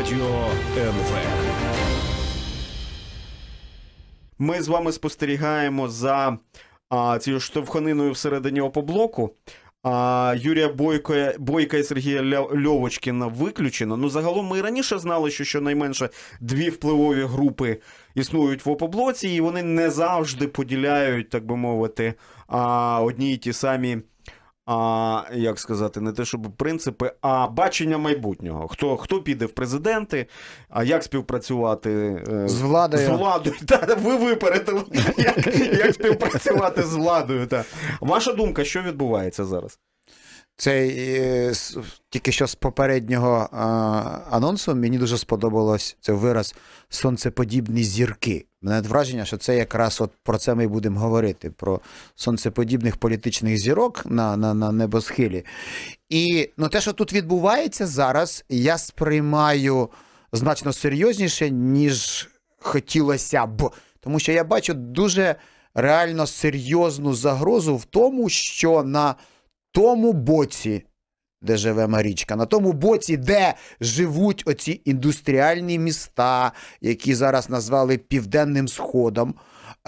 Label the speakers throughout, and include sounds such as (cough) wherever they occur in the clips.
Speaker 1: Радіо НВ. Ми з вами спостерігаємо за а, цією штовханиною всередині опоблоку. А Юрія Бойко, Бойка і Сергія Льовочкіна виключено. Ну загалом ми і раніше знали, що щонайменше дві впливові групи існують в опоблоці, і вони не завжди поділяють, так би мовити, а, одні й ті самі а, Як сказати, не те, щоб принципи, а бачення майбутнього. Хто хто піде в президенти, а як співпрацювати е, з владою? З владою. (laughs) Та, Ви
Speaker 2: випередили,
Speaker 1: (laughs) як, як співпрацювати з владою. Та. Ваша
Speaker 2: думка, що відбувається зараз? Це е, тільки що з попереднього анонсу мені дуже сподобалось це вираз сонцеподібні зірки. Мене враження, що це якраз от про це ми будемо говорити: про сонцеподібних політичних зірок на на, на небосхилі. І ну, те, що тут відбувається зараз, я сприймаю значно серйозніше, ніж хотілося б. Тому що я бачу дуже реально серйозну загрозу в тому, що на тому боці, де живе Марічка, на тому боці, де живуть оці індустріальні міста, які зараз назвали Південним Сходом,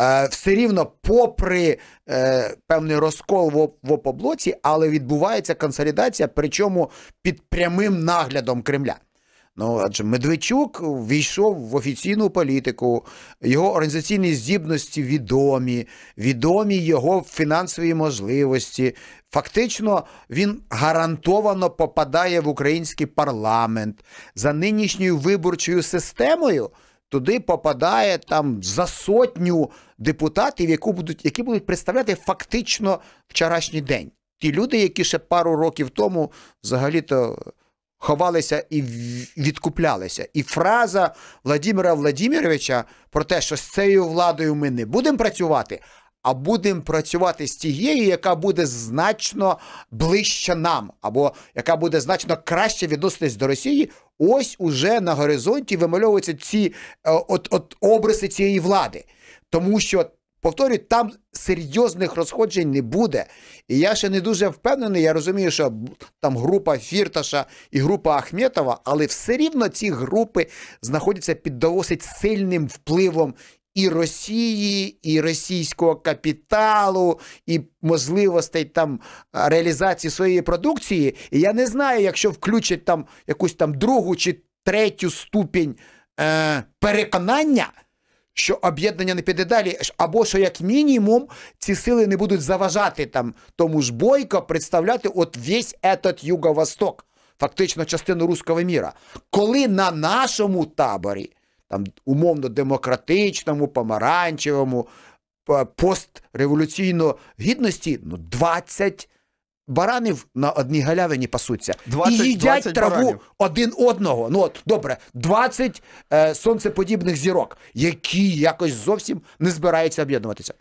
Speaker 2: е, все рівно, попри е, певний розкол в опоблоці, але відбувається консолідація, причому під прямим наглядом Кремля. Ну, адже Медведчук війшов в офіційну політику, його організаційні здібності відомі, відомі його фінансові можливості. Фактично, він гарантовано попадає в український парламент за нинішньою виборчою системою. Туди попадає там за сотню депутатів, які будуть які будуть представляти фактично вчорашній день. Ті люди, які ще пару років тому взагалі-то ховалися і відкуплялися. І фраза Владимира Владимировича про те, що з цією владою ми не будемо працювати, а будемо працювати з тією, яка буде значно ближче нам, або яка буде значно краще відноситись до Росії. Ось уже на горизонті вимальовуються ці е, от, от обриси цієї влади, тому що Повторюю, там серйозних розходжень не буде. І я ще не дуже впевнений. Я розумію, що там група Фірташа і група Ахметова, але все рівно ці групи знаходяться під досить сильним впливом і Росії, і російського капіталу, і можливостей там реалізації своєї продукції. І я не знаю, якщо включать там якусь там другу чи третю ступінь е, переконання що об'єднання не піде далі, або що, як мінімум, ці сили не будуть заважати там тому ж бойко представляти от весь этот Юго-Восток, фактично частину руського міра. Коли на нашому таборі, там умовно демократичному, помаранчевому, постреволюційно гідності, ну 20 баранів на одній галявині пасуться 20, і їдять 20 траву баранів. один одного. Ну от добре, 20 е, сонцеподібних зірок, які якось зовсім не збираються об'єднуватися.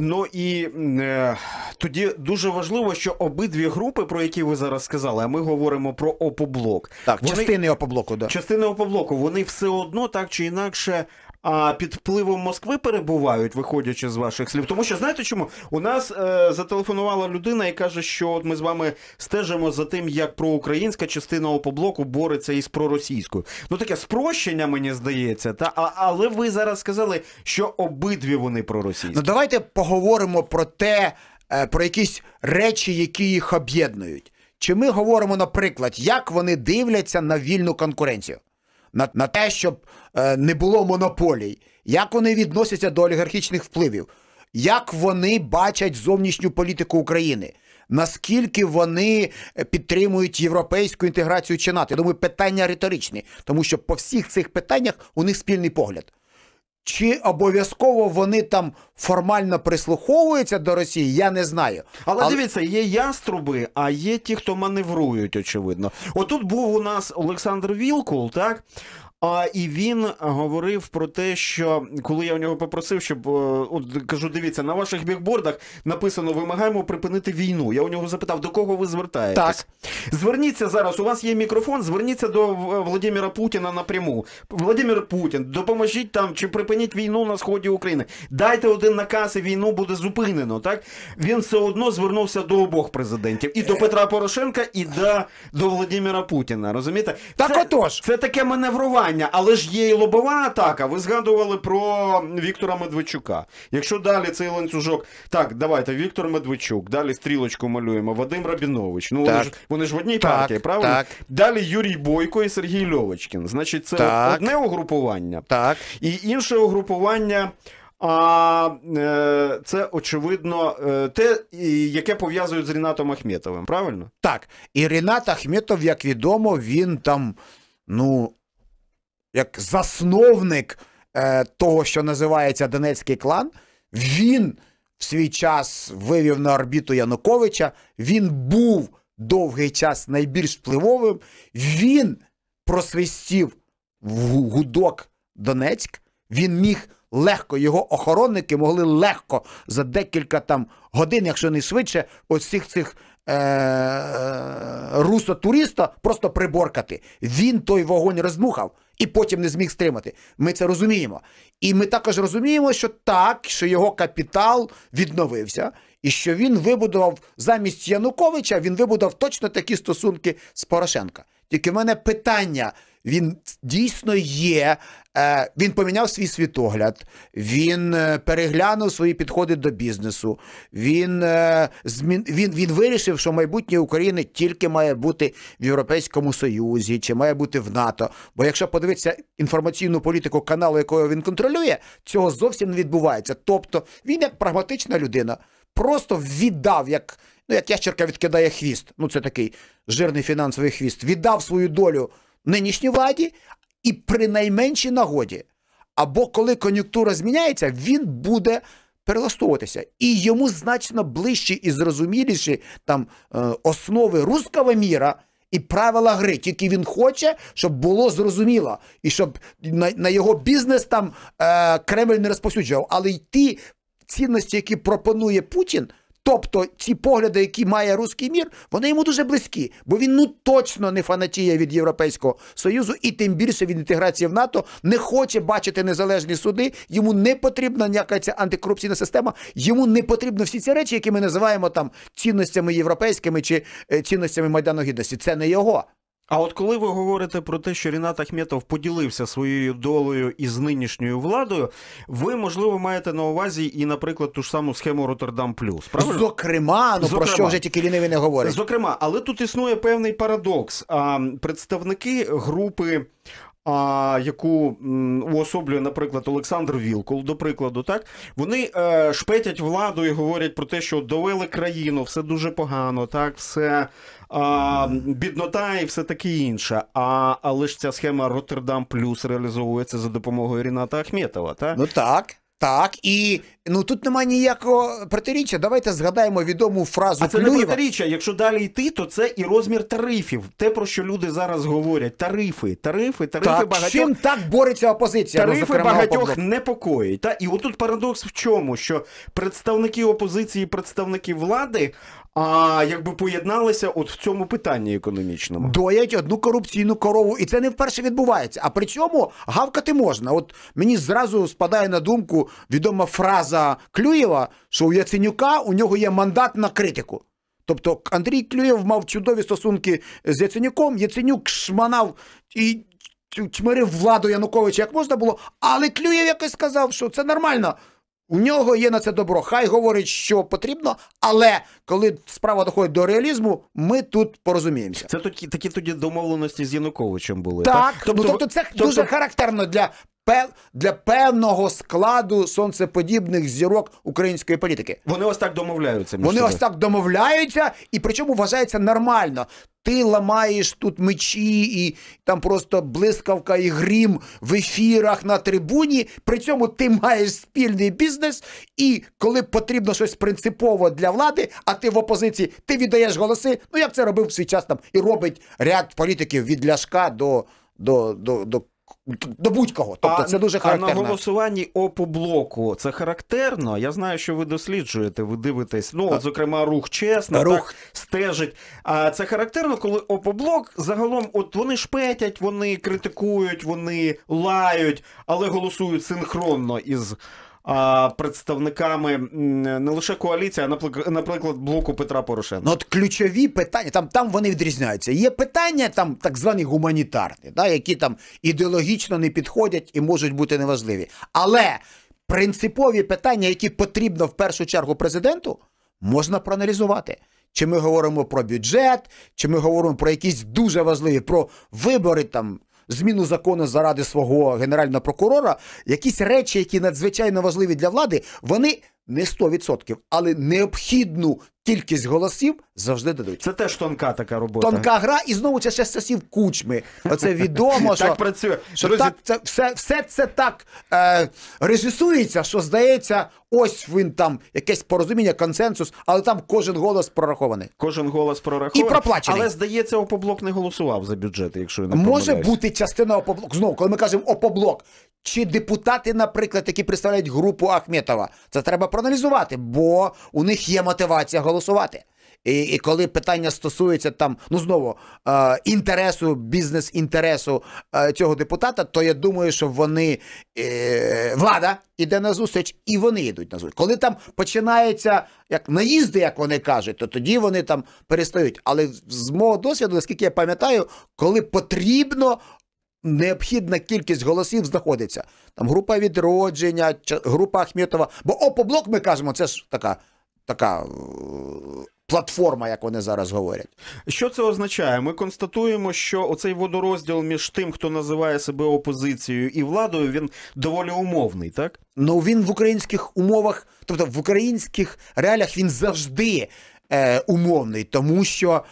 Speaker 2: Ну і е, тоді
Speaker 1: дуже важливо, що обидві групи, про які ви зараз сказали, а ми говоримо про опоблок. Так, вони, частини опоблоку, да частини опоблоку, вони все одно так чи інакше а, під впливом Москви перебувають, виходячи з ваших слів. Тому що знаєте чому? У нас е, зателефонувала людина і каже, що от ми з вами стежимо за тим, як проукраїнська частина опоблоку бореться із проросійською. Ну таке спрощення, мені здається, та а, але ви зараз сказали,
Speaker 2: що обидві вони проросійські. Ну давайте поговоримо про те, е, про якісь речі, які їх об'єднують. Чи ми говоримо, наприклад, як вони дивляться на вільну конкуренцію? на на те, щоб е, не було монополій, як вони відносяться до олігархічних впливів, як вони бачать зовнішню політику України, наскільки вони е, підтримують європейську інтеграцію чи НАТО? Я думаю, питання риторичні, тому що по всіх цих питаннях у них спільний погляд. Чи обов'язково вони там формально прислуховуються до Росії, я не знаю. Але,
Speaker 1: Але дивіться, є яструби, а є ті, хто маневрують, очевидно. Отут був у нас Олександр Вілкул, так а і він говорив про те, що коли я у нього попросив, щоб е, от кажу, дивіться, на ваших бікбордах написано Вимагаємо припинити війну. Я у нього запитав, до кого ви звертаєтесь? Так. Зверніться зараз. У вас є мікрофон. Зверніться до Владимира Путіна напряму. Владимир Путін, допоможіть там чи припиніть війну на сході України. Дайте один наказ, і війну буде зупинено. Так він все одно звернувся до обох президентів і до е. Петра Порошенка, і до, до Владимира Путіна. Розумієте? Так це, отож, це таке маневрування питання, але ж є і лобова атака. Ви згадували про Віктора Медведчука. Якщо далі цей ланцюжок, так, давайте Віктор Медведчук, далі стрілочку малюємо, Вадим Рабінович. Ну вони ж, вони ж в одній так, партії, правильно? Так. Далі Юрій Бойко і Сергій Льовочкін. Значить, це так. одне угрупування, так. і інше угрупування. А е, це очевидно е, те, яке
Speaker 2: пов'язують з Рінатом Ахметовим, правильно? Так. І Рінат Ахметов, як відомо, він там ну як засновник е, того, що називається Донецький клан, він в свій час вивів на орбіту Януковича. Він був довгий час найбільш впливовим. Він просвистів гудок Донецьк. Він міг легко, його охоронники могли легко за декілька там годин, якщо не швидше, оцих цих цих е, е, русо-туриста просто приборкати. Він той вогонь розмухав і потім не зміг стримати. Ми це розуміємо. І ми також розуміємо, що так, що його капітал відновився, і що він вибудував замість Януковича, він вибудував точно такі стосунки з Порошенка. Тільки в мене питання. Він дійсно є. Е, він поміняв свій світогляд, він е, переглянув свої підходи до бізнесу. Він е, змін він, він вирішив, що майбутнє України тільки має бути в Європейському Союзі чи має бути в НАТО. Бо якщо подивитися інформаційну політику каналу, якого він контролює, цього зовсім не відбувається. Тобто він як прагматична людина просто віддав як ну як ящерка відкидає хвіст. Ну це такий жирний фінансовий хвіст. Віддав свою долю нинішній владі і при найменшій нагоді. Або коли кон'юнктура зміняється, він буде перелаштовуватися. І йому значно ближчі і зрозуміліші там е, основи руского міра і правила гри. Тільки він хоче, щоб було зрозуміло, і щоб на на його бізнес там е, Кремль не розповсюджував. Але й ті цінності, які пропонує Путін. Тобто ці погляди, які має руський мір, вони йому дуже близькі, бо він ну точно не фанатіє від Європейського союзу і тим більше від інтеграції в НАТО не хоче бачити незалежні суди. Йому не потрібна ніяка ця антикорупційна система. Йому не потрібно всі ці речі, які ми називаємо там цінностями європейськими чи е, цінностями майдану гідності. Це не його. А от коли ви говорите
Speaker 1: про те, що Рінат Ахметов поділився своєю долею із нинішньою владою, ви можливо маєте на увазі і, наприклад, ту ж саму схему Роттердам Плюс.
Speaker 2: Зокрема, ну Зокрема. про що вже тільки ліниві не говорить?
Speaker 1: Зокрема, але тут існує певний парадокс. А представники групи а, Яку уособлює, наприклад, Олександр Вілкул, до прикладу, так вони е, шпетять владу і говорять про те, що довели країну, все дуже погано, так, все е, біднота і все таке інше. А але ж ця схема Роттердам Плюс реалізовується за допомогою Ріната Ахметова. так? Ну так.
Speaker 2: Так, і ну тут немає ніякого протиріччя. Давайте згадаємо відому фразу а це Клюєва. не протиріччя.
Speaker 1: Якщо далі йти, то це і розмір тарифів. Те, про що люди зараз говорять: тарифи, тарифи, тарифи так, багатьох. Чим так бореться опозиція? Ну, тарифи зокрема, багатьох непокоїть. Та і отут парадокс в чому, що представники опозиції, представники влади
Speaker 2: а якби поєдналися от в цьому питанні економічному. Доять одну корупційну корову, і це не вперше відбувається. А при цьому гавкати можна. От мені зразу спадає на думку відома фраза Клюєва, що у Яценюка у нього є мандат на критику. Тобто Андрій Клюєв мав чудові стосунки з Яценюком, Яценюк шманав і чмирив владу Януковича як можна було, але Клюєв якось сказав, що це нормально. У нього є на це добро. Хай говорить, що потрібно, але коли справа доходить до реалізму, ми тут порозуміємося. Це такі такі тоді домовленості з Януковичем були. Так, так? Тобто, ну, тобто це тобто... дуже характерно для для певного складу сонцеподібних зірок української політики. Вони ось так домовляються. Вони собі. ось так домовляються, і причому вважається нормально. Ти ламаєш тут мечі, і там просто блискавка і грім в ефірах на трибуні. При цьому ти маєш спільний бізнес, і коли потрібно щось принципово для влади, а ти в опозиції, ти віддаєш голоси. Ну як це робив в свій час там і робить ряд політиків від Ляшка до, до, до, до до будь-кого. Тобто а, це дуже характерно. А на
Speaker 1: голосуванні опоблоку це характерно. Я знаю, що ви досліджуєте, ви дивитесь. Ну, от, зокрема, рух чесно, рух так, стежить. А це характерно, коли опоблок загалом, от вони шпетять, вони критикують, вони лають, але голосують синхронно із представниками не лише коаліції, а наприклад, блоку Петра
Speaker 2: Порошенка. Ну, От ключові питання там там вони відрізняються. Є питання там так звані гуманітарні, да, які там ідеологічно не підходять і можуть бути неважливі. Але принципові питання, які потрібно в першу чергу президенту, можна проаналізувати. Чи ми говоримо про бюджет, чи ми говоримо про якісь дуже важливі про вибори там зміну закону заради свого генерального прокурора, якісь речі, які надзвичайно важливі для влади, вони не 100%, але необхідну кількість голосів завжди дадуть. Це теж тонка така робота. Тонка гра, і знову це ще з часів кучми. Оце відомо, (laughs) що так працює. Що Друзі... так це все все це так е, режисується, що здається, ось він там якесь порозуміння, консенсус, але там кожен голос прорахований.
Speaker 1: Кожен голос прорахований. І проплачений. Але здається, опоблок не голосував за бюджет, якщо я не помиляюсь. може бути
Speaker 2: частина опоблок. Знову коли ми кажемо опоблок, чи депутати, наприклад, які представляють групу Ахметова, це треба проаналізувати, бо у них є мотивація голосувати. І і коли питання стосується там, ну знову е, інтересу, бізнес-інтересу е, цього депутата, то я думаю, що вони е, влада йде на зустріч, і вони йдуть на зустріч. Коли там починаються як наїзди, як вони кажуть, то тоді вони там перестають. Але з мого досвіду, наскільки я пам'ятаю, коли потрібно необхідна кількість голосів знаходиться. Там група відродження, група Ахметова. Бо опоблок ми кажемо, це ж така. така. Е, платформа, як вони зараз говорять, що це означає? Ми констатуємо, що оцей водорозділ
Speaker 1: між тим, хто називає себе опозицією і владою, він доволі умовний, так? Ну
Speaker 2: він в українських умовах, тобто в українських реаліях він завжди е, умовний, тому що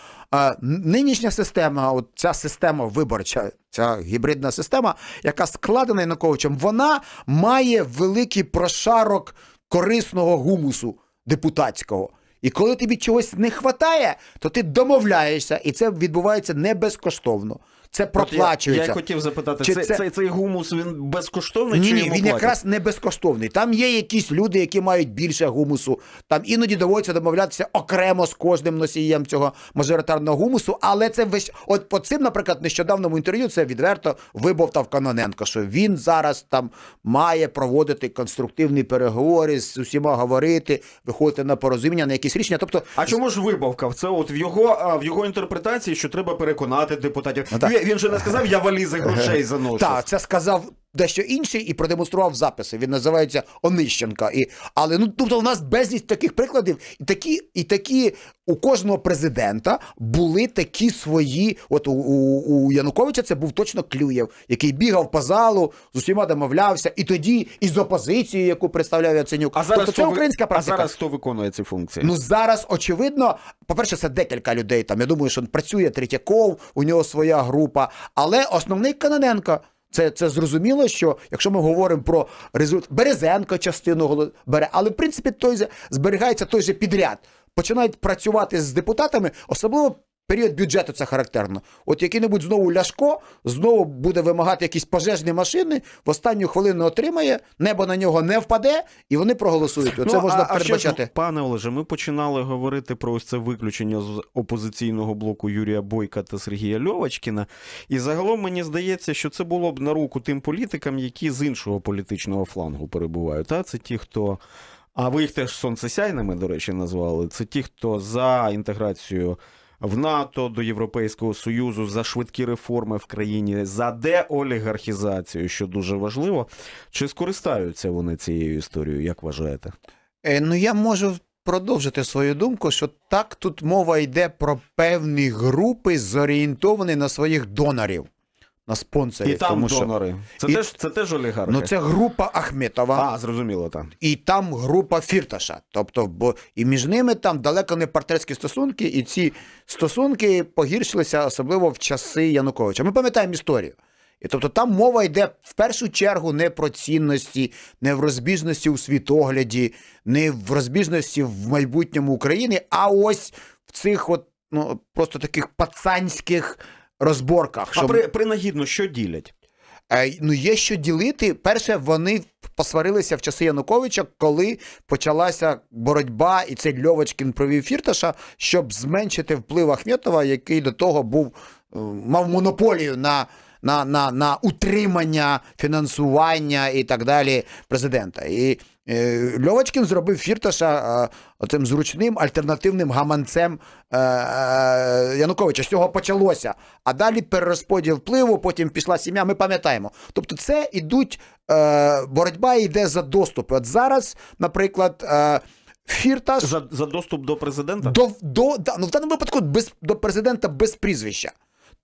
Speaker 2: нинішня система, от ця система виборча, ця гібридна система, яка складена Януковичем, вона має великий прошарок корисного гумусу депутатського. І коли тобі чогось не вистачає, то ти домовляєшся, і це відбувається не безкоштовно це проплачується. Я, я хотів запитати, чи це, це,
Speaker 1: цей, гумус він безкоштовний? Ні, чи йому він якраз
Speaker 2: не безкоштовний. Там є якісь люди, які мають більше гумусу. Там іноді доводиться домовлятися окремо з кожним носієм цього мажоритарного гумусу. Але це весь от по цим, наприклад, нещодавному інтерв'ю це відверто вибовтав Каноненко, що він зараз там має проводити конструктивні переговори з усіма говорити, виходити на порозуміння, на якісь рішення. Тобто, а чому ж
Speaker 1: вибавкав? Це от в його в його інтерпретації, що треба переконати депутатів. Ну, так він же не сказав, я валізи грошей
Speaker 2: заношу. Так, це сказав дещо інший і продемонстрував записи. Він називається Онищенка. І, Але ну тобто у нас безліч таких прикладів, і такі, і такі у кожного президента були такі свої. От у, у, у Януковича це був точно Клюєв, який бігав по залу, з усіма домовлявся, і тоді і з опозицією, яку представляв Яценюк. А зараз тобто це українська практика. А зараз хто
Speaker 1: виконує ці функції? Ну
Speaker 2: зараз очевидно, по-перше, це декілька людей. Там я думаю, що працює Третьяков, у нього своя група, але основний Каноненко. Це це зрозуміло, що якщо ми говоримо про результат Березенко частину голос бере, але в принципі той же зберігається той же підряд. Починають працювати з депутатами, особливо Період бюджету це характерно. От який-небудь знову Ляшко знову буде вимагати якісь пожежні машини, в останню хвилину отримає, небо на нього не впаде, і вони проголосують. Оце ну, можна а, передбачати.
Speaker 1: А пане Олеже, ми починали говорити про ось це виключення з опозиційного блоку Юрія Бойка та Сергія Льовачкіна. І загалом мені здається, що це було б на руку тим політикам, які з іншого політичного флангу перебувають. А це ті, хто. А ви їх теж сонцесяйними, до речі, назвали. Це ті, хто за інтеграцію в НАТО до Європейського союзу за швидкі реформи в країні за деолігархізацію, що дуже важливо. Чи скористаються вони цією історією? Як вважаєте?
Speaker 2: Е, ну я можу. Продовжити свою думку, що так тут мова йде про певні групи, зорієнтовані на своїх донорів на спонсорів. І там тому, донори. Це і... теж
Speaker 1: це теж олігархи. Ну це
Speaker 2: група Ахметова. А, зрозуміло, так. І там група Фірташа. Тобто, бо і між ними там далеко не партнерські стосунки, і ці стосунки погіршилися, особливо в часи Януковича. Ми пам'ятаємо історію. І тобто там мова йде в першу чергу не про цінності, не в розбіжності у світогляді, не в розбіжності в майбутньому України, а ось в цих от ну просто таких пацанських розборках. А при принагідно що ділять? Е, ну, є що ділити. Перше, вони посварилися в часи Януковича, коли почалася боротьба, і цей Льовочкін провів Фірташа, щоб зменшити вплив Ахметова, який до того був е, мав монополію на на, на, на утримання, фінансування і так далі президента. І Е, Льовочкін зробив Фірташа е, цим зручним альтернативним гаманцем е, Януковича. З цього почалося. А далі перерозподіл впливу, потім пішла сім'я. Ми пам'ятаємо. Тобто, це ідуть боротьба йде за доступ. От зараз, наприклад. Фірташ за за доступ до президента? До, до, да, ну, В даному випадку без, до президента без прізвища.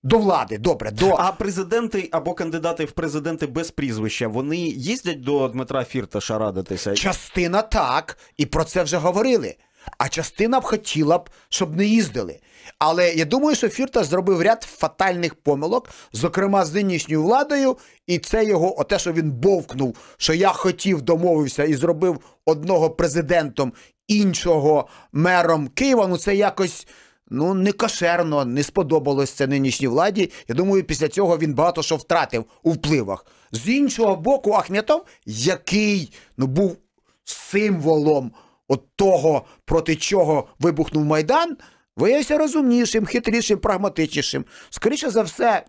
Speaker 2: До влади, добре, до а
Speaker 1: президенти або кандидати в президенти без прізвища вони їздять до Дмитра Фірташа радитися?
Speaker 2: Частина так, і про це вже говорили. А частина б хотіла б, щоб не їздили. Але я думаю, що Фірта зробив ряд фатальних помилок, зокрема з нинішньою владою, і це його, оте, що він бовкнув, що я хотів, домовився і зробив одного президентом, іншого мером Києва. Ну це якось ну не кошерно, не сподобалось це нинішній владі. Я думаю, після цього він багато що втратив у впливах. З іншого боку, Ахметов, який ну, був символом от того, проти чого вибухнув Майдан, виявився розумнішим, хитрішим, прагматичнішим. Скоріше за все,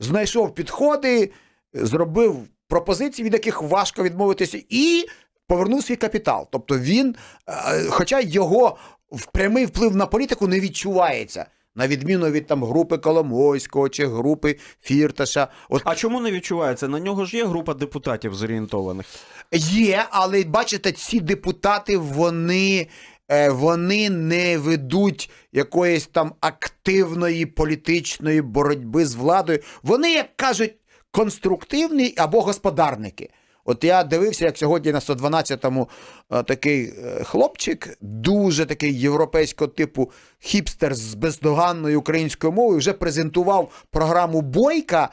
Speaker 2: знайшов підходи, зробив пропозиції, від яких важко відмовитися, і повернув свій капітал. Тобто він, е, е, хоча його в прямий вплив на політику не відчувається. На відміну від там групи Коломойського чи групи Фірташа, от а чому не відчувається? На нього ж є група депутатів зорієнтованих? Є, але бачите, ці депутати вони е, Вони не ведуть якоїсь там активної політичної боротьби з владою. Вони, як кажуть, конструктивні або господарники. От я дивився, як сьогодні на 112-му е, такий е, хлопчик, дуже такий європейського типу хіпстер з бездоганною українською мовою, вже презентував програму Бойка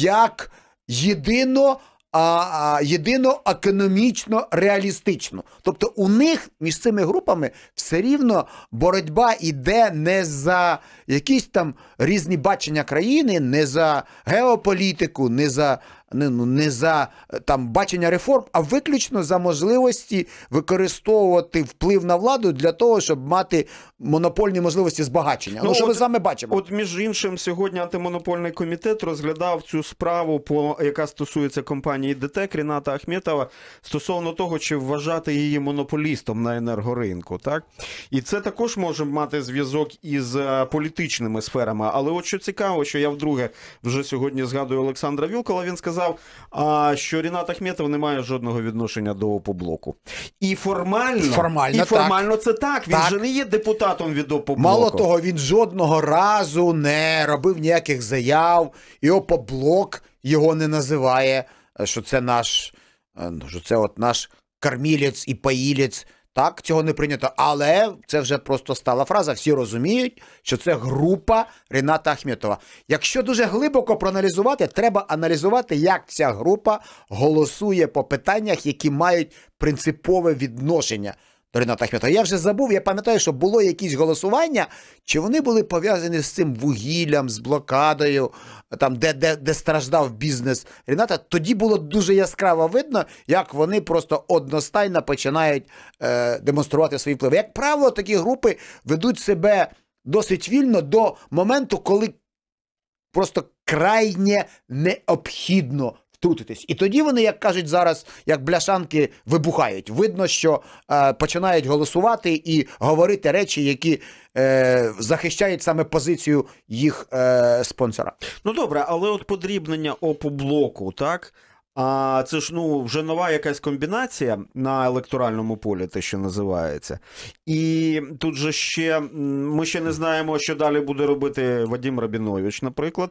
Speaker 2: як єдино а, Єдино економічно реалістично. Тобто у них між цими групами все рівно боротьба йде не за якісь там різні бачення країни, не за геополітику, не за Ну, не за е, там бачення реформ, а виключно за можливості використовувати вплив на владу для того, щоб мати монопольні можливості збагачення. Ну, ну що от, ми з
Speaker 1: вами бачимо? От між іншим, сьогодні антимонопольний комітет розглядав цю справу, по яка стосується компанії ДТЕК Ріната Ахметова стосовно того, чи вважати її монополістом на енергоринку, так і це також може мати зв'язок із е, політичними сферами. Але от що цікаво, що я вдруге вже сьогодні згадую Олександра Вілкола. Він сказав сказав, що Рінат Ахметов не має жодного відношення до опоблоку.
Speaker 2: І формально формально, і формально
Speaker 1: так. це так. Він так. же не є депутатом від опоблоку. Мало того,
Speaker 2: він жодного разу не робив ніяких заяв, і опоблок його не називає. Е, що це наш, е, ну, що це от наш кормілець і паїлець так, цього не прийнято. Але це вже просто стала фраза. Всі розуміють, що це група Рената Ахметова. Якщо дуже глибоко проаналізувати, треба аналізувати, як ця група голосує по питаннях, які мають принципове відношення до Рената Ахметова. Я вже забув, я пам'ятаю, що було якісь голосування, чи вони були пов'язані з цим вугіллям, з блокадою, там, де де, де страждав бізнес Рената. Тоді було дуже яскраво видно, як вони просто одностайно починають е, демонструвати свої впливи. Як правило, такі групи ведуть себе досить вільно до моменту, коли просто крайне необхідно втрутитись. І тоді вони, як кажуть зараз, як бляшанки вибухають. Видно, що е, починають голосувати і говорити речі, які е, захищають саме позицію їх е, спонсора.
Speaker 1: Ну добре, але от подрібнення опоблоку, так. А це ж ну вже нова якась комбінація на електоральному полі, те, що називається, і тут же ще ми ще не знаємо, що далі буде робити Вадим Рабінович, наприклад,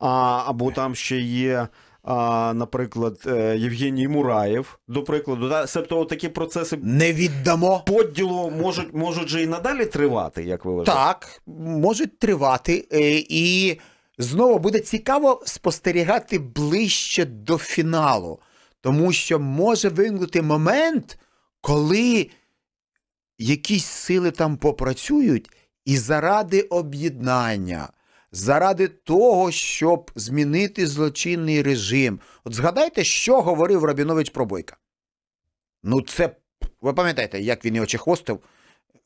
Speaker 1: А, або там ще є а, Наприклад, е, Євгеній Мураєв, до прикладу, да? себто такі процеси не віддамо поділу можуть можуть же і надалі тривати, як ви вважаєте?
Speaker 2: Так, можуть тривати, е, і знову буде цікаво спостерігати ближче до фіналу, тому що може виникнути момент, коли якісь сили там попрацюють і заради об'єднання заради того, щоб змінити злочинний режим. От згадайте, що говорив Рабінович про Бойка. Ну, це ви пам'ятаєте, як він його чехвостив,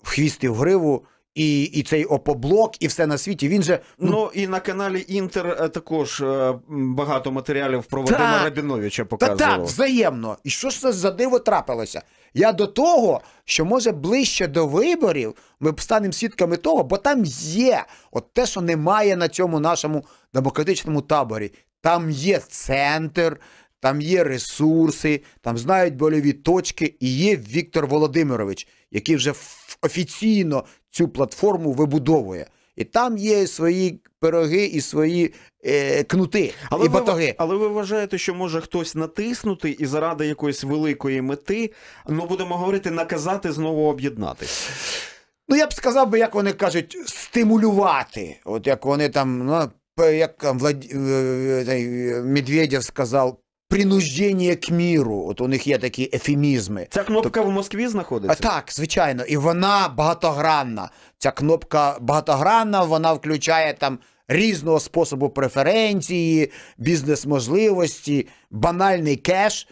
Speaker 2: вхвістив гриву і і цей опоблок, і все на світі. Він же ну, ну і на каналі Інтер е, також е,
Speaker 1: багато матеріалів про Вадима
Speaker 2: Рабіновича показував. Так, так, взаємно. І що ж це за диво трапилося? Я до того, що може ближче до виборів ми станемо свідками того, бо там є от те, що немає на цьому нашому демократичному таборі. Там є центр. Там є ресурси, там знають больові точки, і є Віктор Володимирович, який вже офіційно цю платформу вибудовує. І там є свої пироги і свої е, кнути але і
Speaker 1: батоги. Ви, але ви вважаєте, що може хтось натиснути і заради якоїсь великої мети,
Speaker 2: ну будемо говорити, наказати знову об'єднатися? Ну я б сказав би, як вони кажуть, стимулювати. От як вони там, ну як там Влад... Е, е, е, Медведєв сказав, принуждення к міру. От у них є такі ефемізми. Ця
Speaker 1: кнопка Тоб... в Москві знаходиться?
Speaker 2: А, Так, звичайно, і вона багатогранна. Ця кнопка багатогранна, вона включає там. Різного способу преференції, бізнес-можливості, банальний кеш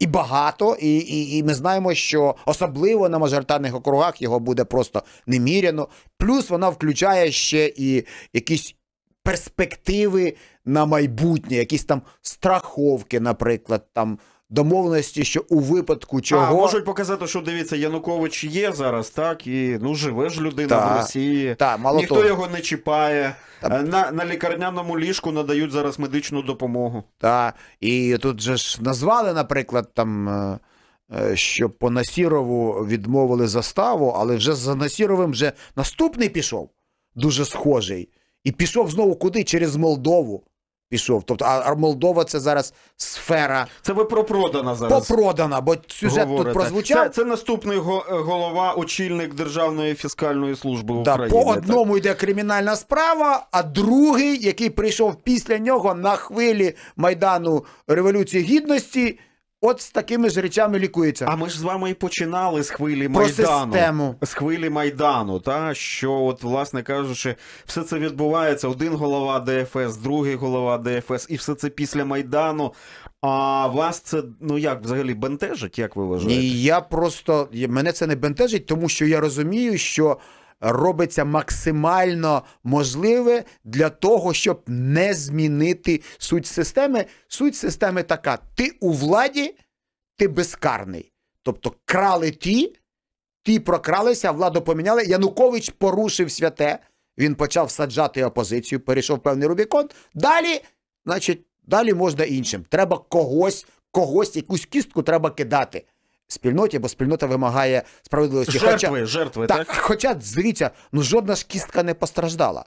Speaker 2: і багато. І і, і ми знаємо, що особливо на мажоритарних округах його буде просто неміряно. Плюс вона включає ще і якісь перспективи на майбутнє, якісь там страховки, наприклад, там. Домовленості, що у випадку чого А, можуть
Speaker 1: показати, що дивіться, Янукович є зараз, так і ну живе ж людина та, в Росії, та мало ніхто того. його не чіпає. Та, е, на на лікарняному ліжку надають зараз медичну допомогу.
Speaker 2: Та і тут же ж назвали, наприклад, там е, е, що по Насірову відмовили заставу, але вже за Насіровим вже наступний пішов, дуже схожий. І пішов знову куди? Через Молдову. Пішов. Тобто, а Молдова це зараз сфера. Це ви про продана зараз. Попродана, бо сюжет Говорите. тут прозвучав. Це
Speaker 1: це наступний е, голова, очільник Державної фіскальної служби України. Да, По
Speaker 2: одному так. йде кримінальна справа, а другий, який прийшов після нього на хвилі Майдану Революції Гідності. От з такими ж речами лікується. А ми ж з вами і починали з хвилі Про майдану систему.
Speaker 1: з хвилі майдану. Та що, от, власне кажучи, все це відбувається. Один голова ДФС, другий голова ДФС, і все це
Speaker 2: після майдану. А вас це ну як взагалі бентежить? Як ви вважаєте? Ні, Я просто мене це не бентежить, тому що я розумію, що робиться максимально можливе для того, щоб не змінити суть системи. Суть системи така: ти у владі, ти безкарний. Тобто крали ті, ті прокралися, владу поміняли. Янукович порушив святе. Він почав саджати опозицію, перейшов певний Рубікон. Далі, значить, далі можна іншим. Треба когось, когось, якусь кістку треба кидати спільноті, бо спільнота вимагає справедливості. Жертви, хоча, жертви, так? так? Хоча, дивіться, ну жодна ж кістка не постраждала.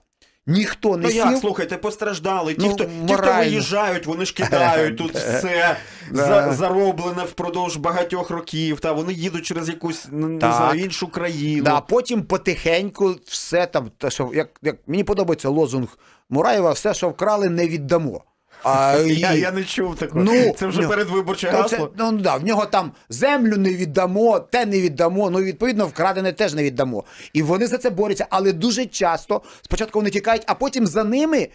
Speaker 2: Ніхто не ну, як,
Speaker 1: слухайте, постраждали. Ті, ну, хто ті, хто виїжджають, вони ж кидають тут (laughs) все за, зароблене впродовж багатьох років. Та вони їдуть через якусь не знаю,
Speaker 2: іншу країну. Да, потім потихеньку все там, та що як як мені подобається лозунг Мураєва, все, що вкрали, не віддамо. А, (laughs) Я і... я не чув такого. Ну, Це вже ну, передвиборче гасло. Це, ну да, в нього там землю не віддамо, те не віддамо. Ну, відповідно, вкрадене теж не віддамо. І вони за це борються, але дуже часто спочатку вони тікають, а потім за ними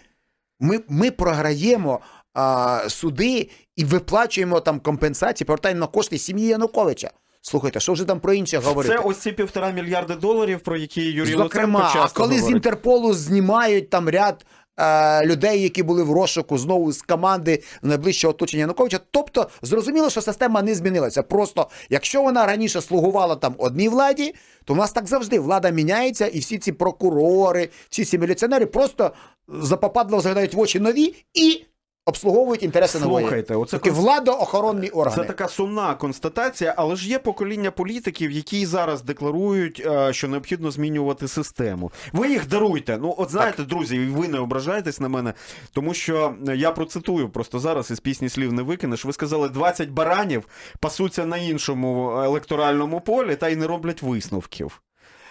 Speaker 2: ми, ми програємо а, суди і виплачуємо там компенсації, повертаємо на кошти сім'ї Януковича. Слухайте, що вже там про інше говорити? Це
Speaker 1: ось ці півтора мільярда доларів, про які Юрій Зокрема, Луценко часто а коли говорить. з
Speaker 2: Інтерполу знімають там ряд Е, людей, які були в розшуку знову з команди найближчого оточення Януковича. Тобто, зрозуміло, що система не змінилася. Просто якщо вона раніше слугувала там одній владі, то в нас так завжди влада міняється, і всі ці прокурори, всі ці міліціонери просто запопадло заглядають в очі нові і. Обслуговують інтереси нової. Слухайте, оце Такі владоохоронні органи. Це така сумна констатація, але ж є покоління
Speaker 1: політиків, які зараз декларують, е, що необхідно змінювати систему. Ви їх даруйте. Ну, от знаєте, так. друзі, ви не ображаєтесь на мене, тому що е, я процитую просто зараз із пісні слів не викинеш. Ви сказали, 20 баранів пасуться на іншому е,
Speaker 2: електоральному полі та й не роблять висновків.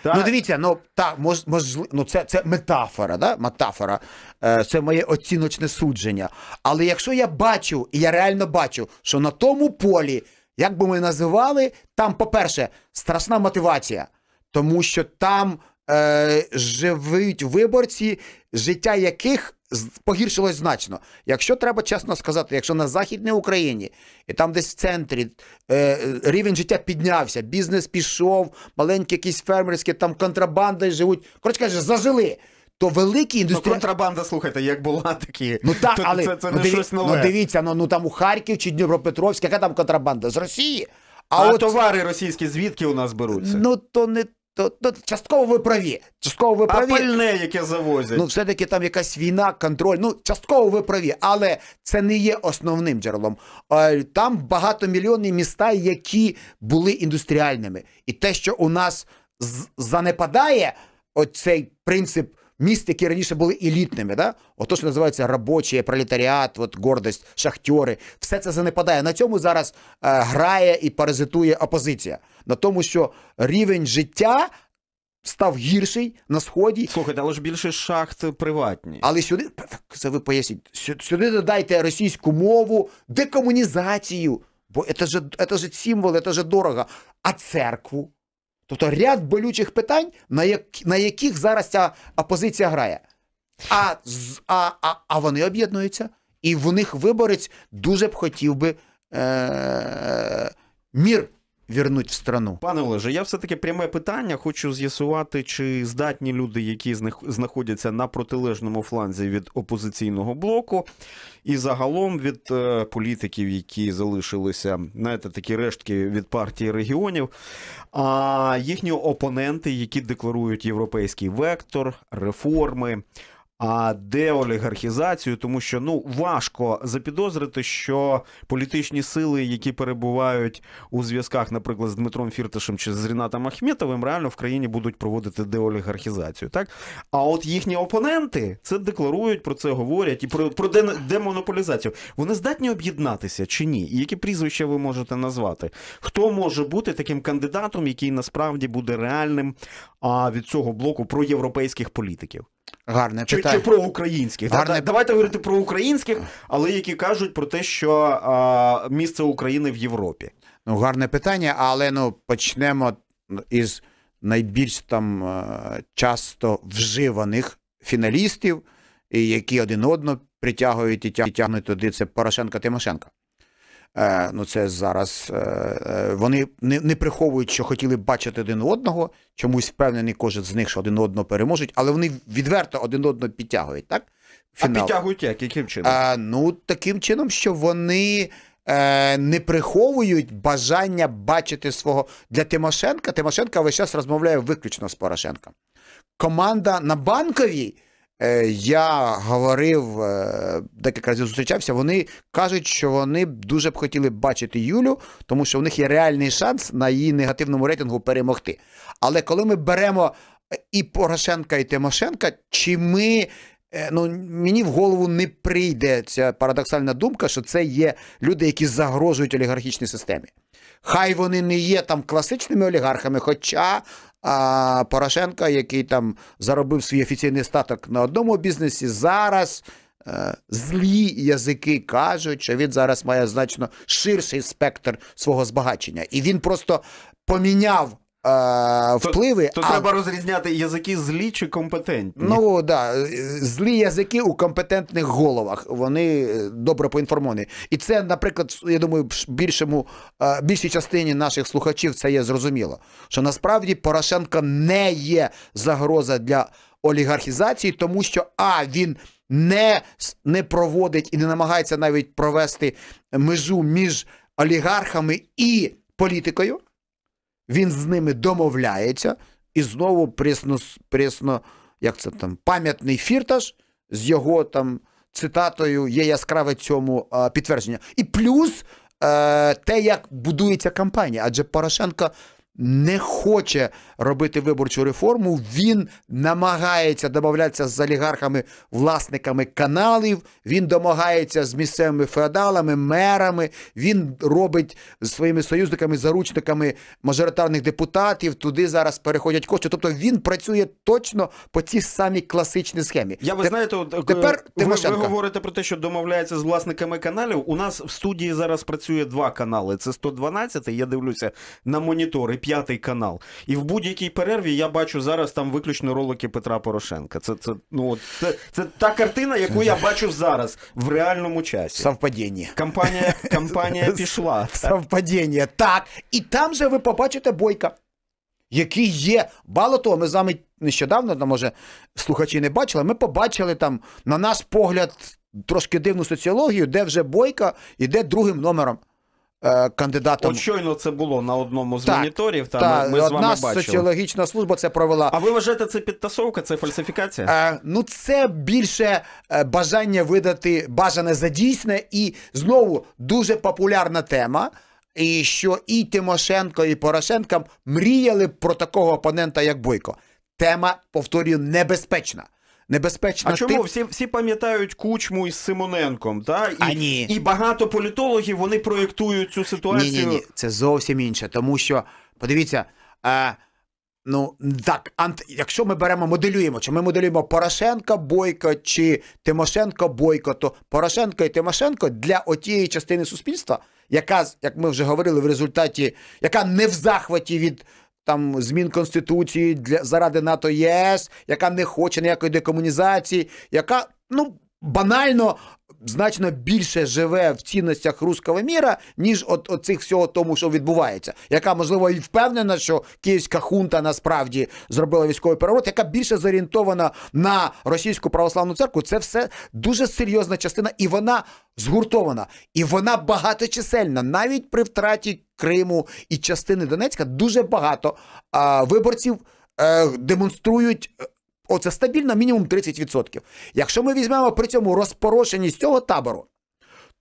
Speaker 2: Так. Ну, дивіться, ну так, мож, мож, ну, це це метафора, да? метафора, е, це моє оціночне судження. Але якщо я бачу, і я реально бачу, що на тому полі, як би ми називали, там, по-перше, страшна мотивація, тому що там е, живуть виборці, життя яких погіршилось значно. Якщо треба чесно сказати, якщо на Західній Україні і там десь в центрі е, рівень життя піднявся, бізнес пішов, маленькі якісь фермерські, там контрабанди живуть. Коротше кажучи, зажили. То великі ну, індустрі... Ну, контрабанда, слухайте, як була такі. Ну так, то, але це, це ну, не диві... щось ну, нове. Ну дивіться, ну, ну там у Харків чи Дніпропетровськ, яка там контрабанда? З Росії. А, а от... товари російські звідки у нас беруться? Ну то не то, то частково ви праві. Частково ви праві. А пальне, яке завозять. Ну, все-таки там якась війна, контроль. Ну, частково ви праві, але це не є основним джерелом. Там багатомільйонні міста, які були індустріальними. І те, що у нас занепадає оцей принцип. Міст, які раніше були елітними, да? ото що називається робочі, пролетаріат, от гордость, шахтери, все це занепадає. На цьому зараз е, грає і паразитує опозиція на тому, що рівень життя. Став гірший на сході. Слухайте, але ж більше шахт приватні. Але сюди це ви поясніть, сюди додайте російську мову, декомунізацію, бо це це ж символ, це ж дорого. А церкву. Тобто ряд болючих питань, на як, на яких зараз ця опозиція грає. А, а, а, а вони об'єднуються, і в них виборець дуже б хотів би е, мір вернуть в страну.
Speaker 1: Пане Олеже, я все-таки пряме питання. Хочу з'ясувати, чи здатні люди, які знаходяться на протилежному фланзі від опозиційного блоку, і загалом від е, політиків, які залишилися знаєте, такі рештки від партії регіонів, а їхні опоненти, які декларують європейський вектор, реформи а деолігархізацію, тому що ну важко запідозрити, що політичні сили, які перебувають у зв'язках, наприклад, з Дмитром Фірташем чи з Рінатом Ахметовим, реально в країні будуть проводити деолігархізацію. Так, а от їхні опоненти це декларують про це, говорять і про про демонополізацію. Вони здатні об'єднатися чи ні? І які прізвища ви можете назвати? Хто може бути таким кандидатом, який насправді буде реальним а від цього блоку про європейських політиків. Гарне питання. чи про українських Гарне... давайте говорити про українських, але які кажуть
Speaker 2: про те, що а, місце України в Європі. Ну гарне питання, але ну почнемо із найбільш там часто вживаних фіналістів, які один одного притягують і тягнуть туди. Це Порошенко Тимошенка. Е, ну це зараз е, е, вони не не приховують, що хотіли бачити один одного. Чомусь впевнений, кожен з них що один одного переможуть, але вони відверто один одного підтягують, так? Фінал. А підтягують
Speaker 1: як? Яким чином?
Speaker 2: А, Ну таким чином, що вони. Не приховують бажання бачити свого для Тимошенка. Тимошенка весь час розмовляє виключно з Порошенком. Команда на банковій Е, я говорив, е, декілька разів зустрічався. Вони кажуть, що вони дуже б хотіли бачити Юлю, тому що в них є реальний шанс на її негативному рейтингу перемогти. Але коли ми беремо е, і Порошенка, і Тимошенка, чи ми ну мені в голову не прийде ця парадоксальна думка, що це є люди, які загрожують олігархічній системі. Хай вони не є там класичними олігархами, хоча а Порошенка, який там заробив свій офіційний статок на одному бізнесі, зараз е, злі язики кажуть, що він зараз має значно ширший спектр свого збагачення, і він просто поміняв а, е, впливи. То, то а... треба розрізняти язики злі чи компетентні. Ну да, злі язики у компетентних головах. Вони е, добре поінформовані. І це, наприклад, я думаю, більшому е, більшій частині наших слухачів це є зрозуміло. Що насправді Порошенко не є загроза для олігархізації, тому що а він. Не не проводить і не намагається навіть провести межу між олігархами і політикою він з ними домовляється, і знову пресно, пресно як це там, пам'ятний фірташ з його там цитатою є яскраве цьому підтвердження. І плюс е, те, як будується кампанія, адже Порошенко не хоче робити виборчу реформу, він намагається домовлятися з олігархами, власниками каналів, він домагається з місцевими феодалами, мерами, він робить з своїми союзниками, заручниками мажоритарних депутатів. Туди зараз переходять кошти. Тобто він працює точно по цій самій класичній схемі. Я
Speaker 1: ви Теп... знаєте, е, тепер ви, ви говорите про те, що домовляється з власниками каналів. У нас в студії зараз працює два канали: це 112, Я дивлюся на монітори п'ятий канал. І в будь-якій перерві я бачу зараз там виключно ролики Петра Порошенка. Це це, ну, це, це та картина, яку я бачу зараз в реальному часі. Совпадіння.
Speaker 2: Компанія компанія пішла. Совпадіння. Так. І там же ви побачите бойка, який є. Бало того, ми з вами нещодавно, там, може, слухачі не бачили, ми побачили там, на наш погляд, трошки дивну соціологію, де вже бойка іде другим номером. Е, кандидатом. От щойно це було на одному з так, моніторів.
Speaker 1: Та, та, ми, ми з вами бачили. соціологічна
Speaker 2: служба це провела. А ви вважаєте, це підтасовка, це фальсифікація? Е, ну, це більше е, бажання видати бажане за дійсне і знову дуже популярна тема. І що і Тимошенко, і Порошенко мріяли про такого опонента, як Бойко. Тема повторюю небезпечна небезпечно. А чому тим... всі
Speaker 1: всі пам'ятають кучму із Симоненком? Та? І а ні. і
Speaker 2: багато політологів вони проєктують цю ситуацію. Ні, ні, ні. Це зовсім інше. Тому що, подивіться, е, ну так, ант... якщо ми беремо, моделюємо, чи ми моделюємо Порошенка Бойко чи Тимошенко Бойко, то Порошенко і Тимошенко для отієї частини суспільства. Яка, як ми вже говорили, в результаті, яка не в захваті від там змін конституції для заради НАТО ЄС, яка не хоче ніякої декомунізації, яка ну банально значно більше живе в цінностях руського міра, ніж от, от цих всього тому, що відбувається, яка можливо і впевнена, що київська хунта насправді зробила військовий переворот, яка більше зорієнтована на російську православну церкву. Це все дуже серйозна частина, і вона згуртована, і вона багаточисельна, навіть при втраті Криму і частини Донецька дуже багато а, виборців. Е, демонструють е, Оце стабільно мінімум 30%. Якщо ми візьмемо при цьому розпорошеність цього табору,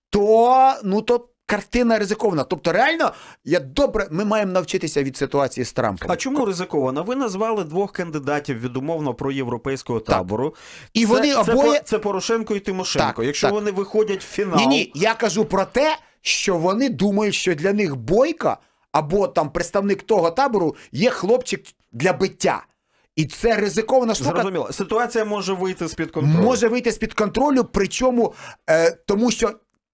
Speaker 2: то ну то картина ризикована. Тобто, реально, я добре, ми маємо навчитися від ситуації з Трампом. А
Speaker 1: чому ризикована? Ви назвали двох кандидатів від умовно європейського
Speaker 2: табору, і це, вони це, обоє це,
Speaker 1: це Порошенко і Тимошенко. Так, Якщо так. вони виходять в фінал, ні, ні, я
Speaker 2: кажу про те, що вони думають, що для них бойка або там представник того табору є хлопчик для биття. І це ризикована штука. Зрозуміло. Ситуація може вийти з під контролю. Може вийти з під контролю, причому е, тому, що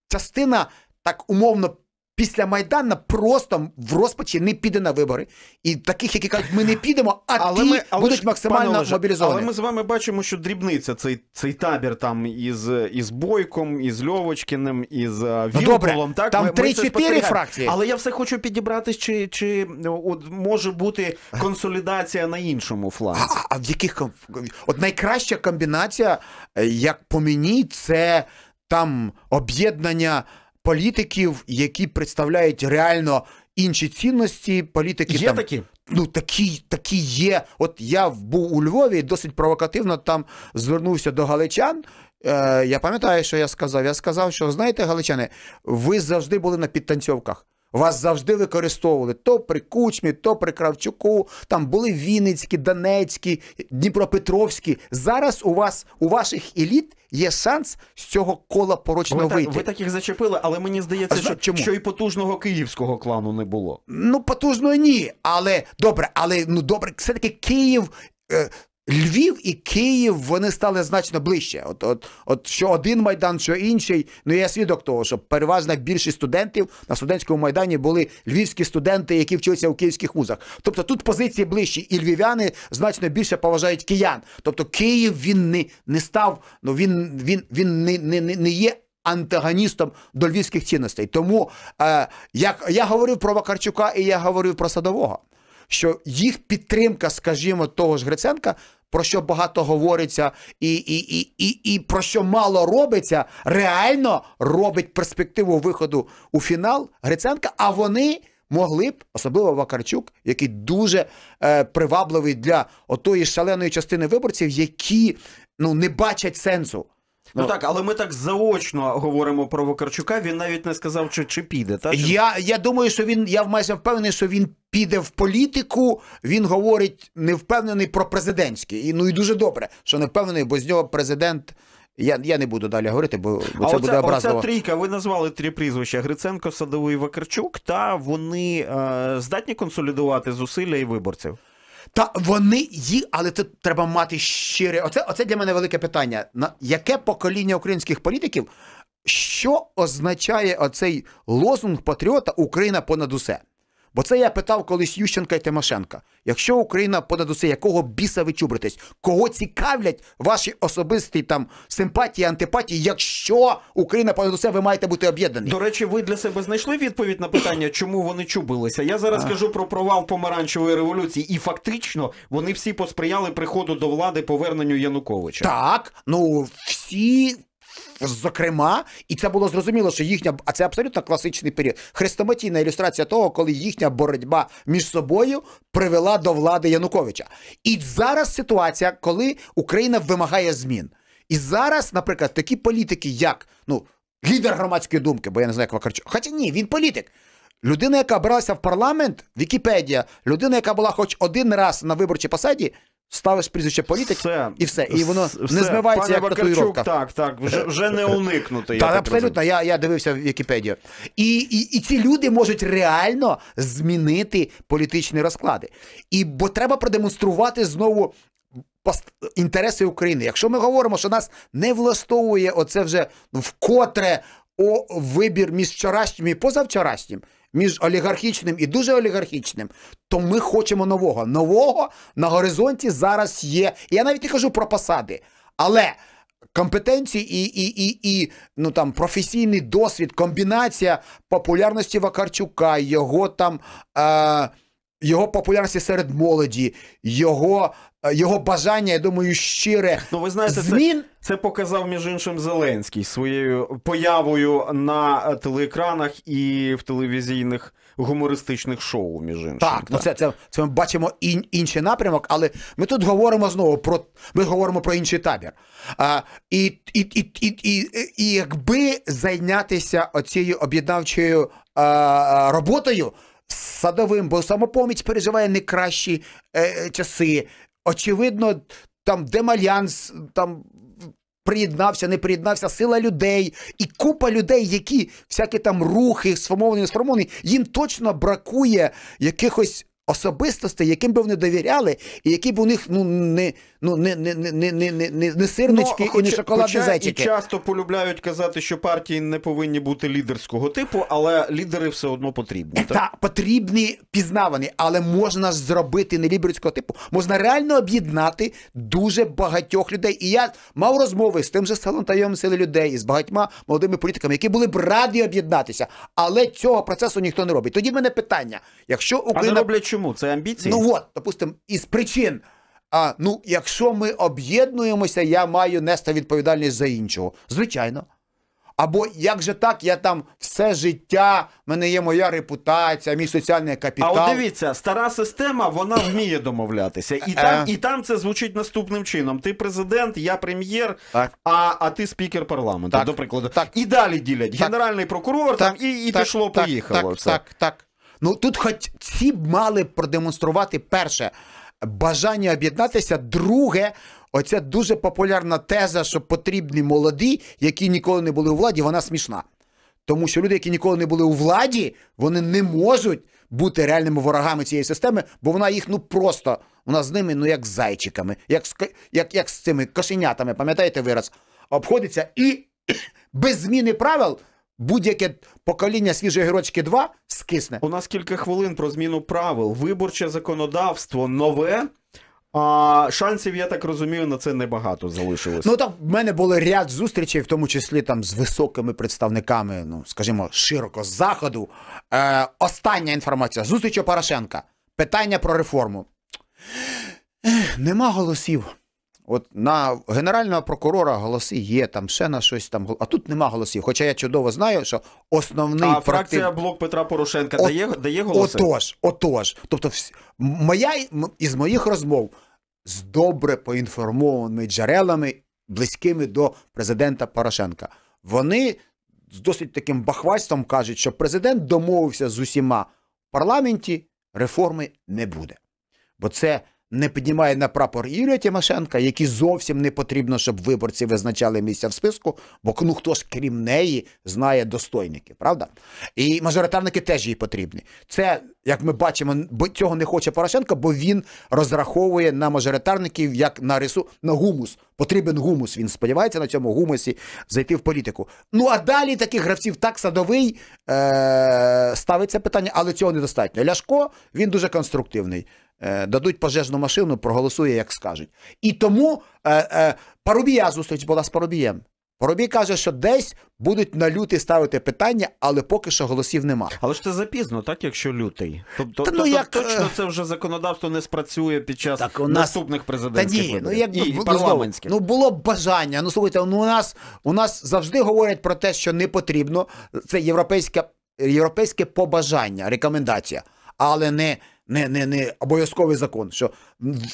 Speaker 2: частина так умовно після Майдана просто в розпачі не піде на вибори. І таких, які кажуть, ми не підемо, а але ті ми, але будуть ж, максимально Олеже, мобілізовані. Але ми з
Speaker 1: вами бачимо, що дрібниця цей цей табір там із із Бойком, із Льовочкіним, із е, ну, Вілкулом. Ну, Там три-чотири фракції. Але я все хочу підібратись, чи чи от,
Speaker 2: може бути консолідація на іншому фланзі. А, а в яких От найкраща комбінація, е, як по мені, це там об'єднання політиків, які представляють реально інші цінності. Політики є там, такі. Ну такі, такі є. От я був у Львові, досить провокативно там звернувся до галичан. Е, Я пам'ятаю, що я сказав. Я сказав, що знаєте, галичани, ви завжди були на підтанцьовках. Вас завжди використовували то при Кучмі, то при Кравчуку. Там були Вінницькі, Донецькі, Дніпропетровські. Зараз у вас у ваших еліт є сенс з цього кола порочного ви, вийти. Ви так їх зачепили, але мені здається, що чому? що і
Speaker 1: потужного київського клану не
Speaker 2: було. Ну потужного ні, але добре, але ну добре, все таки Київ. Е, Львів і Київ вони стали значно ближче. От, от, от що один майдан, що інший. Ну я свідок того, що переважна більшість студентів на студентському майдані були львівські студенти, які вчилися у київських вузах. Тобто тут позиції ближчі, і львів'яни значно більше поважають киян. Тобто Київ він не не став, ну він він він не, не, не є. Антагоністом до львівських цінностей. Тому е, як я говорив про Вакарчука і я говорив про Садового, що їх підтримка, скажімо, того ж Гриценка про що багато говориться, і, і, і, і, і про що мало робиться, реально робить перспективу виходу у фінал Гриценка. А вони могли б, особливо Вакарчук, який дуже е, привабливий для отої шаленої частини виборців, які ну не бачать сенсу. Ну, ну так,
Speaker 1: але ми так заочно говоримо про Вакарчука.
Speaker 2: Він навіть не сказав, чи чи піде. Та? Я я думаю, що він я майже впевнений, що він піде в політику. Він говорить не впевнений про президентське. І ну і дуже добре, що не впевнений, бо з нього президент. Я я не буду далі говорити, бо, бо а це оце, буде образливо. Оця
Speaker 1: трійка. Ви назвали три прізвища: Гриценко, Садовий Вакарчук. Та вони е, здатні консолідувати
Speaker 2: зусилля і виборців. Та вони ї, але це треба мати щире. Оце оце для мене велике питання. На яке покоління українських політиків, що означає оцей лозунг патріота Україна понад усе? Бо це я питав колись Ющенка і Тимошенка. Якщо Україна понад усе, якого біса ви чубритесь? Кого цікавлять ваші особисті там симпатії, антипатії? Якщо Україна понад усе, ви маєте бути об'єднані? До речі, ви для себе
Speaker 1: знайшли відповідь на питання, чому вони чубилися? Я зараз а. кажу про провал помаранчевої революції, і фактично вони всі посприяли приходу до влади поверненню Януковича.
Speaker 2: Так, ну всі зокрема, і це було зрозуміло, що їхня а це абсолютно класичний період. Хрестоматійна ілюстрація того, коли їхня боротьба між собою привела до влади Януковича. І зараз ситуація, коли Україна вимагає змін. І зараз, наприклад, такі політики, як ну, лідер громадської думки, бо я не знаю, як Вакарчук, хоча ні, він політик. Людина, яка бралася в парламент, Вікіпедія, людина, яка була хоч один раз на виборчій посаді, Ставиш прізвище політик все. і все. І воно все. не змивається, Пане як Бакарчук, татуїровка. Так, так, вже вже не уникнути. Так, абсолютно, я я дивився в Вікіпедію. І, і і, ці люди можуть реально змінити політичні розклади. І Бо треба продемонструвати знову інтереси України. Якщо ми говоримо, що нас не влаштовує оце вже вкотре о вибір між вчорашнім і позавчорашнім між олігархічним і дуже олігархічним, то ми хочемо нового. Нового на горизонті зараз є. Я навіть не кажу про посади, але компетенції і і, і, і ну там професійний досвід, комбінація популярності Вакарчука, його там. Е- його популярності серед молоді, його е, його бажання, я думаю, щире ну, ви знаєте, змін.
Speaker 1: Це... Це показав між іншим Зеленський своєю появою на
Speaker 2: е, телеекранах і в телевізійних гумористичних шоу. Між іншим, так, так. ну це це, це ми бачимо ін, інший напрямок, але ми тут говоримо знову про ми говоримо про інший табір. А, І і, і, і, і, і якби зайнятися оцією об'єднавчою а, е, роботою садовим, бо самопоміч переживає не кращі е, е, часи. Очевидно, там Демальянс там приєднався, не приєднався сила людей і купа людей, які всякі там рухи сформовані, не сформовані, їм точно бракує якихось особистостей, яким би вони довіряли, і які б у них ну не ну не не, не, не, не, не не сирнички ну, і не шоколадні зайчики. І часто
Speaker 1: полюбляють казати, що партії не повинні бути лідерського типу, але лідери все одно потрібні.
Speaker 2: Так, Та, потрібні пізнавані, але можна ж зробити не лідерського типу. Можна реально об'єднати дуже багатьох людей. І я мав розмови з тим же Салантайом сили людей і з багатьма молодими політиками, які були б раді об'єднатися, але цього процесу ніхто не робить. Тоді в мене питання: якщо Україна... А не роблять чому це амбіції? Ну от, допустимо, із причин. А ну, якщо ми об'єднуємося, я маю нести відповідальність за іншого. Звичайно. Або як же так, я там все життя, в мене є моя репутація, мій соціальний капітал. А от дивіться, стара
Speaker 1: система вона вміє домовлятися. І е. там і там це звучить наступним чином: ти президент, я прем'єр, а а ти спікер парламенту, так, до прикладу. Так. І далі ділять так, генеральний
Speaker 2: прокурор там і і пішло, поїхало. Так, так, так. Ну тут, хоч ці б мали продемонструвати перше бажання об'єднатися. Друге, оця дуже популярна теза, що потрібні молоді, які ніколи не були у владі, вона смішна. Тому що люди, які ніколи не були у владі, вони не можуть бути реальними ворогами цієї системи, бо вона їх ну просто вона з ними, ну як з зайчиками, як з, як, як з цими кошенятами, пам'ятаєте вираз, обходиться і (clears throat) без зміни правил Будь-яке покоління свіжої гірочки 2 скисне. У нас кілька хвилин про зміну правил. Виборче
Speaker 1: законодавство нове. А шансів, я так розумію, на це небагато залишилось. Ну
Speaker 2: так в мене були ряд зустрічей, в тому числі там з високими представниками, ну скажімо, широко з заходу. Е, Остання інформація: зустріч у Порошенка. Питання про реформу. Ех, нема голосів. От на генерального прокурора голоси є, там ще на щось там а тут нема голосів. Хоча я чудово знаю, що основний А фракція против...
Speaker 1: блок Петра Порошенка От... дає дає голоси. Отож,
Speaker 2: отож. Тобто, вс... моя із моїх розмов з добре поінформованими джерелами, близькими до президента Порошенка, вони з досить таким бахвальством кажуть, що президент домовився з усіма в парламенті, реформи не буде, бо це не піднімає на прапор Юрія Тимошенка, які зовсім не потрібно, щоб виборці визначали місця в списку, бо ну хто ж крім неї знає достойники, правда? І мажоритарники теж їй потрібні. Це як ми бачимо, цього не хоче Порошенко, бо він розраховує на мажоритарників як на рису на гумус. Потрібен гумус. Він сподівається на цьому гумусі зайти в політику. Ну а далі таких гравців так садовий е- ставиться питання, але цього недостатньо. Ляшко він дуже конструктивний. Е, дадуть пожежну машину, проголосує, як скажуть. І тому е, е, Парубія зустріч була з Парубієм. Парубій каже, що десь будуть на лютий ставити питання, але поки що голосів нема.
Speaker 1: Але ж це запізно, так якщо лютий, тобто Та, ну, то, як... точно е, це вже законодавство не спрацює під
Speaker 2: час так, нас... наступних президентських Та, ні, ну, як... і ну, парламентських. Ну було б бажання. Ну слухайте, ну у нас у нас завжди говорять про те, що не потрібно. Це європейське європейське побажання, рекомендація, але не не не, не обов'язковий закон, що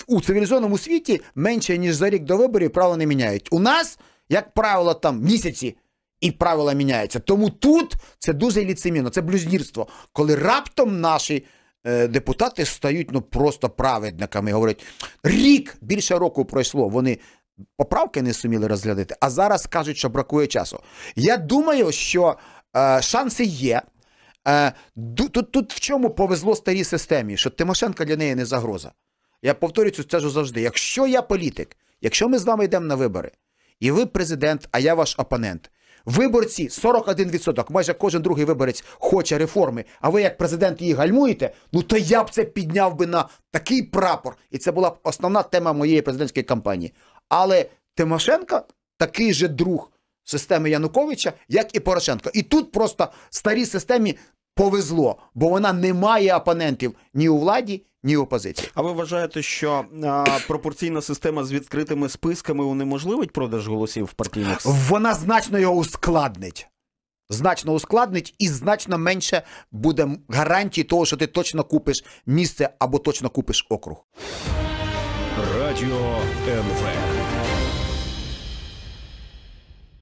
Speaker 2: у цивілізованому світі менше ніж за рік до виборів правила не міняють. У нас, як правило, там місяці і правила міняються. Тому тут це дуже ліцемірно, це блюзнірство, коли раптом наші. Е, депутати стають ну просто праведниками. Говорять, рік більше року пройшло. Вони поправки не суміли розглядати, а зараз кажуть, що бракує часу. Я думаю, що е, шанси є. Е, тут тут в чому повезло старій системі, що Тимошенко для неї не загроза. Я повторюю цю стежу завжди. Якщо я політик, якщо ми з вами йдемо на вибори, і ви президент, а я ваш опонент. Виборці 41%, майже кожен другий виборець хоче реформи, а ви як президент її гальмуєте, ну то я б це підняв би на такий прапор. І це була б основна тема моєї президентської кампанії. Але Тимошенко такий же друг системи Януковича, як і Порошенка. І тут просто старій системі повезло, бо вона не має опонентів ні у владі, ні у опозиції.
Speaker 1: А ви вважаєте, що а, пропорційна система з відкритими списками унеможливить
Speaker 2: продаж голосів в партійних? Вона значно його ускладнить. Значно ускладнить і значно менше буде гарантій того, що ти точно купиш місце або точно купиш округ. Радіо НВ.